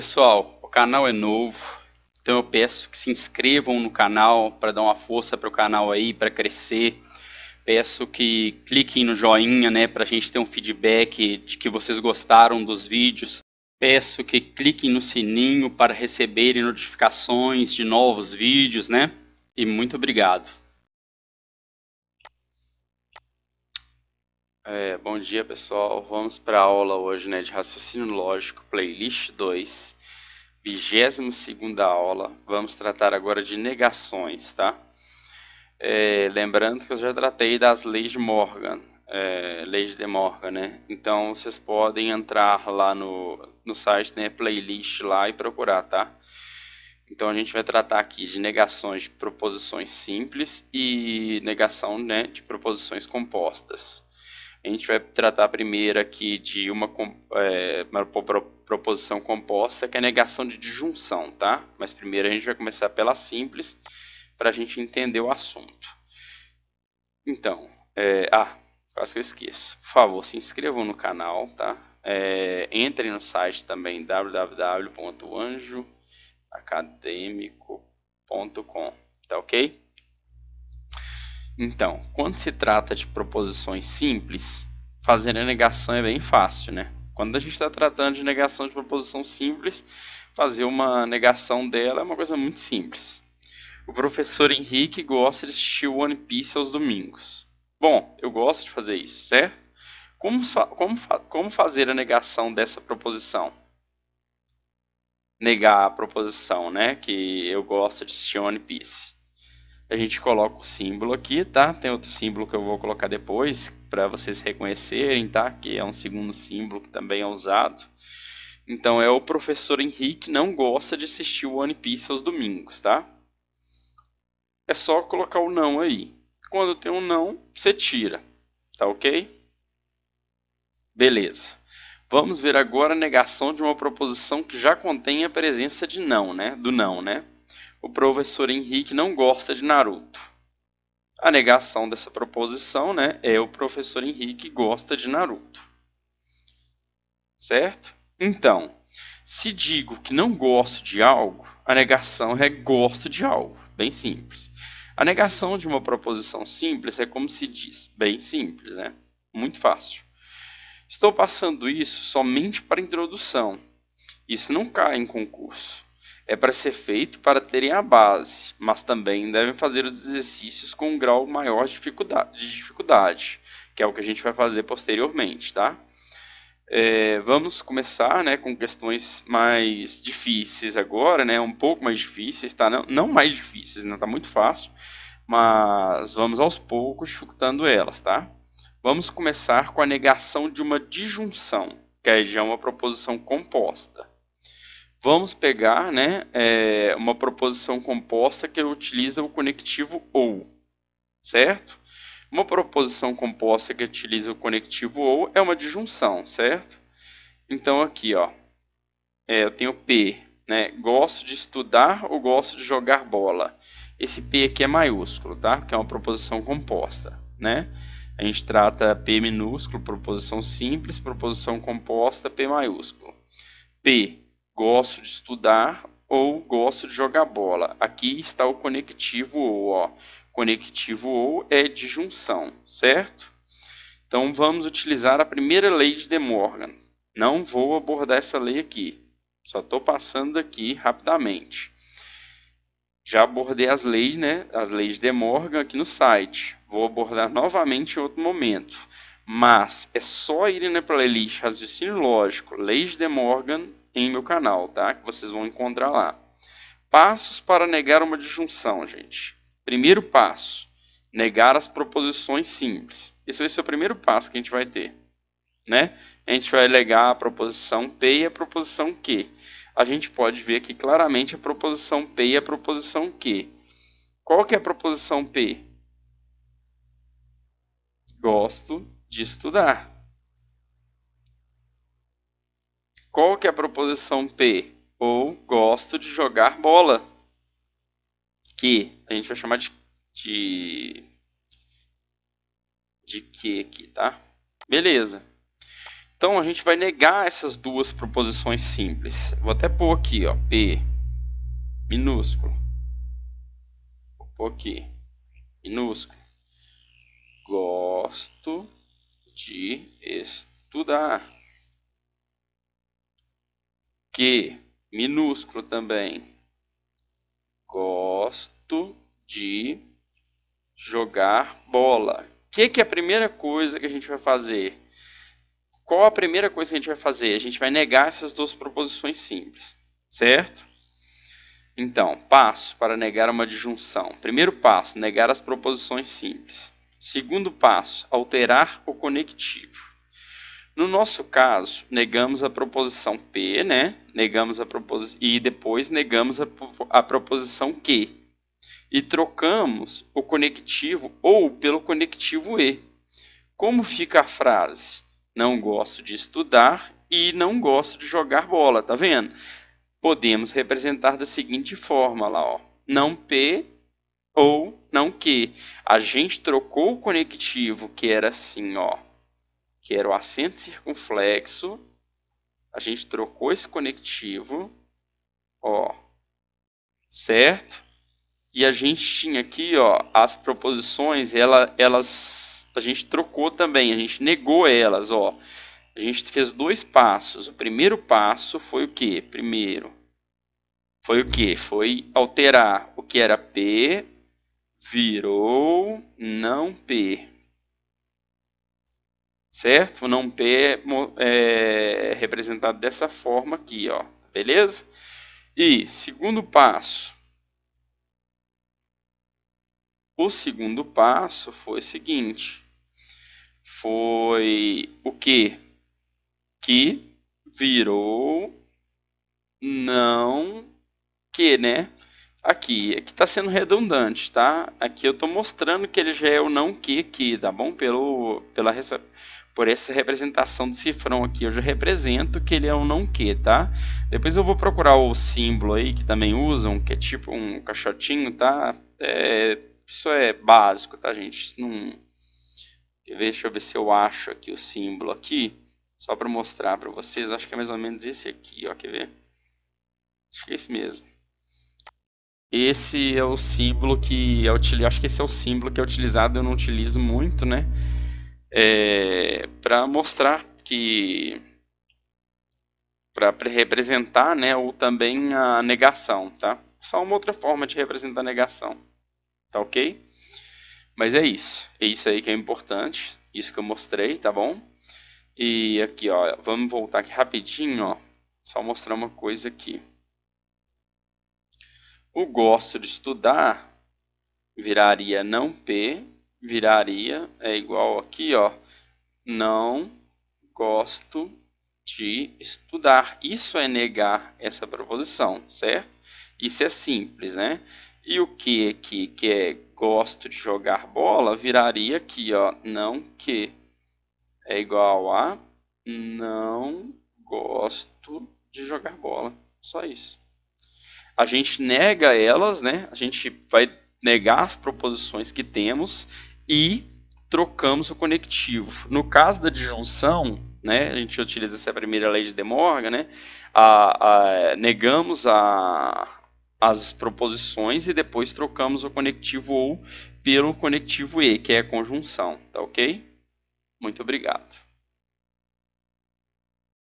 Pessoal, o canal é novo, então eu peço que se inscrevam no canal para dar uma força para o canal aí, para crescer. Peço que cliquem no joinha, né, para a gente ter um feedback de que vocês gostaram dos vídeos. Peço que cliquem no sininho para receberem notificações de novos vídeos, né? E muito obrigado. É, bom dia, pessoal. Vamos para a aula hoje né, de raciocínio lógico, playlist 2, 22 aula. Vamos tratar agora de negações, tá? É, lembrando que eu já tratei das leis de Morgan, é, leis de Morgan, né? Então vocês podem entrar lá no, no site, né, playlist lá e procurar, tá? Então a gente vai tratar aqui de negações de proposições simples e negação né, de proposições compostas. A gente vai tratar primeiro aqui de uma, é, uma proposição composta, que é a negação de disjunção, tá? Mas primeiro a gente vai começar pela simples, para a gente entender o assunto. Então, é, ah, quase que eu esqueço. Por favor, se inscrevam no canal, tá? É, entrem no site também, www.anjoacadêmico.com, tá ok? Então, quando se trata de proposições simples, fazer a negação é bem fácil, né? Quando a gente está tratando de negação de proposição simples, fazer uma negação dela é uma coisa muito simples. O professor Henrique gosta de assistir One Piece aos domingos. Bom, eu gosto de fazer isso, certo? Como, como, como fazer a negação dessa proposição? Negar a proposição, né? Que eu gosto de assistir One Piece a gente coloca o símbolo aqui, tá? Tem outro símbolo que eu vou colocar depois para vocês reconhecerem, tá? Que é um segundo símbolo que também é usado. Então é o professor Henrique não gosta de assistir o One Piece aos domingos, tá? É só colocar o não aí. Quando tem um não, você tira, tá ok? Beleza. Vamos ver agora a negação de uma proposição que já contém a presença de não, né? Do não, né? o professor Henrique não gosta de Naruto. A negação dessa proposição né, é o professor Henrique gosta de Naruto. Certo? Então, se digo que não gosto de algo, a negação é gosto de algo. Bem simples. A negação de uma proposição simples é como se diz, bem simples, né? Muito fácil. Estou passando isso somente para introdução. Isso não cai em concurso é para ser feito para terem a base, mas também devem fazer os exercícios com um grau maior de dificuldade, de dificuldade que é o que a gente vai fazer posteriormente, tá? É, vamos começar né, com questões mais difíceis agora, né, um pouco mais difíceis, tá? não, não mais difíceis, não está muito fácil, mas vamos aos poucos dificultando elas. Tá? Vamos começar com a negação de uma disjunção, que é já uma proposição composta vamos pegar né, é, uma proposição composta que utiliza o conectivo ou, certo? Uma proposição composta que utiliza o conectivo ou é uma disjunção, certo? Então aqui, ó, é, eu tenho P, né? Gosto de estudar ou gosto de jogar bola. Esse P aqui é maiúsculo, tá? Porque é uma proposição composta, né? A gente trata P minúsculo, proposição simples, proposição composta, P maiúsculo. P gosto de estudar ou gosto de jogar bola. Aqui está o conectivo ou. Ó. Conectivo ou é disjunção, certo? Então vamos utilizar a primeira lei de De Morgan. Não vou abordar essa lei aqui, só estou passando aqui rapidamente. Já abordei as leis, né? As leis de Morgan aqui no site. Vou abordar novamente em outro momento. Mas é só ir na né, playlist Raciocínio Lógico, Leis de Morgan em meu canal, tá? Que vocês vão encontrar lá. Passos para negar uma disjunção, gente. Primeiro passo, negar as proposições simples. Esse vai ser o primeiro passo que a gente vai ter, né? A gente vai negar a proposição P e a proposição Q. A gente pode ver aqui claramente a proposição P e a proposição Q. Qual que é a proposição P? Gosto de estudar. Qual que é a proposição P? Ou gosto de jogar bola. Que a gente vai chamar de. De, de que aqui, tá? Beleza. Então a gente vai negar essas duas proposições simples. Vou até pôr aqui, ó, P minúsculo. Vou pôr aqui, minúsculo. Gosto de estudar que, minúsculo também, gosto de jogar bola. O que, que é a primeira coisa que a gente vai fazer? Qual a primeira coisa que a gente vai fazer? A gente vai negar essas duas proposições simples, certo? Então, passo para negar uma disjunção. Primeiro passo, negar as proposições simples. Segundo passo, alterar o conectivo. No nosso caso, negamos a proposição P, né? Negamos a proposição e depois negamos a, a proposição Q. E trocamos o conectivo ou pelo conectivo E. Como fica a frase? Não gosto de estudar e não gosto de jogar bola, tá vendo? Podemos representar da seguinte forma lá, ó. Não P ou não Q. A gente trocou o conectivo que era assim, ó que era o acento circunflexo. A gente trocou esse conectivo, ó, certo? E a gente tinha aqui, ó, as proposições, ela, elas, a gente trocou também, a gente negou elas, ó. A gente fez dois passos. O primeiro passo foi o que? Primeiro, foi o que? Foi alterar o que era P, virou não P certo? Não P é, representado dessa forma aqui, ó, beleza? E segundo passo, o segundo passo foi o seguinte, foi o que? Que virou não que, né? Aqui, aqui está sendo redundante, tá? Aqui eu estou mostrando que ele já é o não que aqui, tá bom? Pelo, pela, por essa representação do cifrão aqui. Eu já represento que ele é um não que, tá? Depois eu vou procurar o símbolo aí que também usam, que é tipo um caixotinho, tá? É, isso é básico, tá, gente? não... Deixa eu ver se eu acho aqui o símbolo aqui, só para mostrar para vocês. Acho que é mais ou menos esse aqui, ó, quer ver? Acho que é esse mesmo. Esse é o símbolo que é utilizo, acho que esse é o símbolo que é utilizado, eu não utilizo muito, né? é, para mostrar que para representar, né, ou também a negação, tá? Só uma outra forma de representar a negação, tá ok? Mas é isso, é isso aí que é importante, isso que eu mostrei, tá bom? E aqui, ó, vamos voltar aqui rapidinho, ó, só mostrar uma coisa aqui. O gosto de estudar viraria não P viraria é igual aqui, ó. Não gosto de estudar. Isso é negar essa proposição, certo? Isso é simples, né? E o que aqui, que é gosto de jogar bola, viraria aqui, ó, não que é igual a não gosto de jogar bola. Só isso. A gente nega elas, né? A gente vai negar as proposições que temos e trocamos o conectivo. No caso da disjunção, né, a gente utiliza essa primeira lei de De Morgan, né, a, a, negamos a, as proposições e depois trocamos o conectivo ou pelo conectivo E, que é a conjunção, tá ok? Muito obrigado.